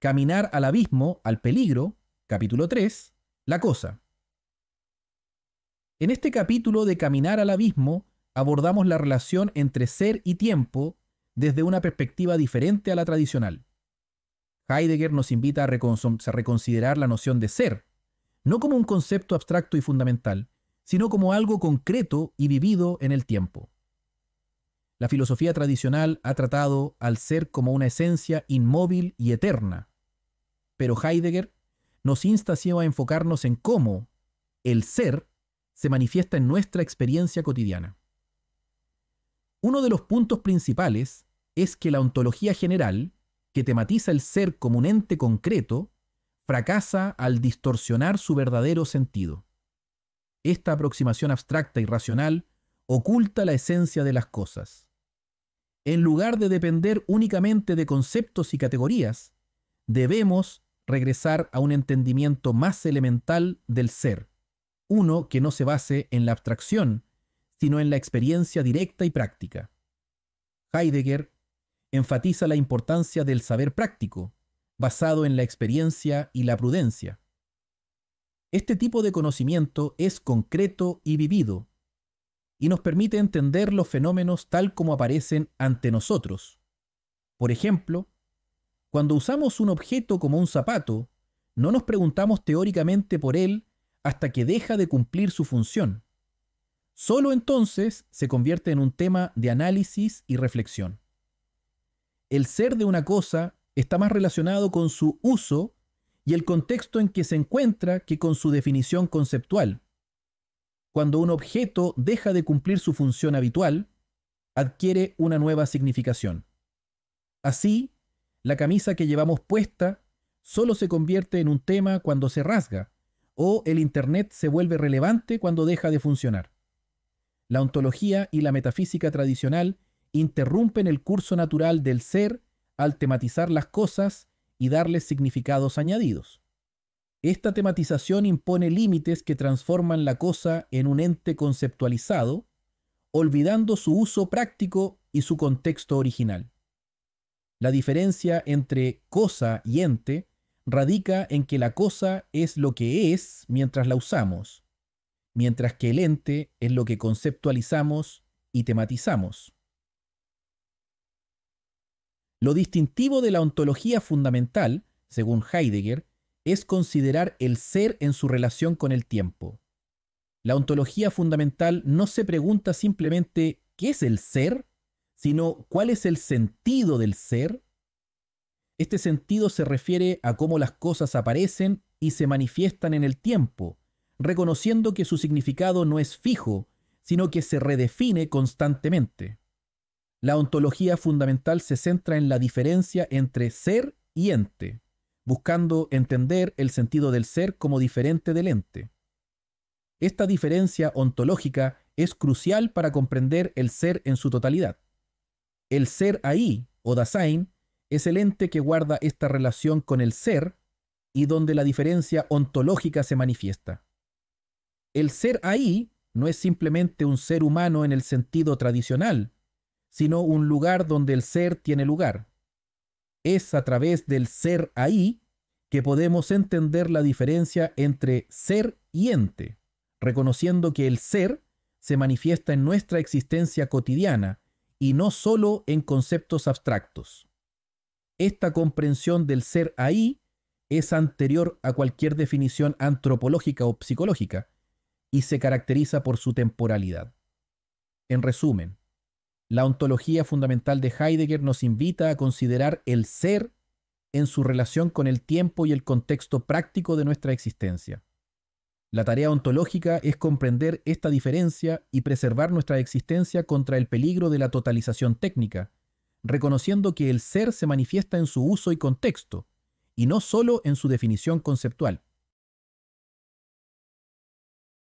Caminar al abismo, al peligro, capítulo 3, la cosa. En este capítulo de Caminar al abismo abordamos la relación entre ser y tiempo desde una perspectiva diferente a la tradicional. Heidegger nos invita a, reconsiderar la noción de ser, no como un concepto abstracto y fundamental, sino como algo concreto y vivido en el tiempo. La filosofía tradicional ha tratado al ser como una esencia inmóvil y eterna, pero Heidegger nos insta así a enfocarnos en cómo el ser se manifiesta en nuestra experiencia cotidiana. Uno de los puntos principales es que la ontología general, que tematiza el ser como un ente concreto, fracasa al distorsionar su verdadero sentido. Esta aproximación abstracta y racional oculta la esencia de las cosas. En lugar de depender únicamente de conceptos y categorías, debemos regresar a un entendimiento más elemental del ser, uno que no se base en la abstracción, sino en la experiencia directa y práctica. Heidegger enfatiza la importancia del saber práctico, basado en la experiencia y la prudencia. Este tipo de conocimiento es concreto y vivido, y nos permite entender los fenómenos tal como aparecen ante nosotros. Por ejemplo, cuando usamos un objeto como un zapato, no nos preguntamos teóricamente por él hasta que deja de cumplir su función. Solo entonces se convierte en un tema de análisis y reflexión. El ser de una cosa está más relacionado con su uso y el contexto en que se encuentra que con su definición conceptual. Cuando un objeto deja de cumplir su función habitual, adquiere una nueva significación. Así, la camisa que llevamos puesta solo se convierte en un tema cuando se rasga, o el Internet se vuelve relevante cuando deja de funcionar. La ontología y la metafísica tradicional interrumpen el curso natural del ser al tematizar las cosas y darles significados añadidos. Esta tematización impone límites que transforman la cosa en un ente conceptualizado, olvidando su uso práctico y su contexto original. La diferencia entre cosa y ente radica en que la cosa es lo que es mientras la usamos, mientras que el ente es lo que conceptualizamos y tematizamos. Lo distintivo de la ontología fundamental, según Heidegger, es considerar el ser en su relación con el tiempo. La ontología fundamental no se pregunta simplemente ¿qué es el ser? sino cuál es el sentido del ser. Este sentido se refiere a cómo las cosas aparecen y se manifiestan en el tiempo, reconociendo que su significado no es fijo, sino que se redefine constantemente. La ontología fundamental se centra en la diferencia entre ser y ente, buscando entender el sentido del ser como diferente del ente. Esta diferencia ontológica es crucial para comprender el ser en su totalidad. El ser ahí, o Dasein, es el ente que guarda esta relación con el ser y donde la diferencia ontológica se manifiesta. El ser ahí no es simplemente un ser humano en el sentido tradicional, sino un lugar donde el ser tiene lugar. Es a través del ser ahí que podemos entender la diferencia entre ser y ente, reconociendo que el ser se manifiesta en nuestra existencia cotidiana y no sólo en conceptos abstractos. Esta comprensión del ser ahí es anterior a cualquier definición antropológica o psicológica y se caracteriza por su temporalidad. En resumen, la ontología fundamental de Heidegger nos invita a considerar el ser en su relación con el tiempo y el contexto práctico de nuestra existencia. La tarea ontológica es comprender esta diferencia y preservar nuestra existencia contra el peligro de la totalización técnica, reconociendo que el ser se manifiesta en su uso y contexto, y no solo en su definición conceptual.